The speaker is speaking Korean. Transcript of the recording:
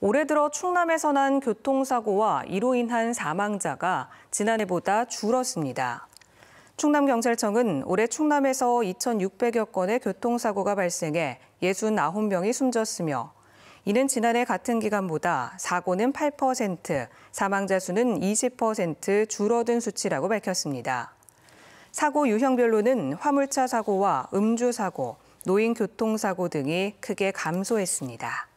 올해 들어 충남에서 난 교통사고와 이로 인한 사망자가 지난해보다 줄었습니다. 충남경찰청은 올해 충남에서 2,600여 건의 교통사고가 발생해 69명이 숨졌으며 이는 지난해 같은 기간보다 사고는 8%, 사망자 수는 20% 줄어든 수치라고 밝혔습니다. 사고 유형별로는 화물차 사고와 음주 사고, 노인 교통사고 등이 크게 감소했습니다.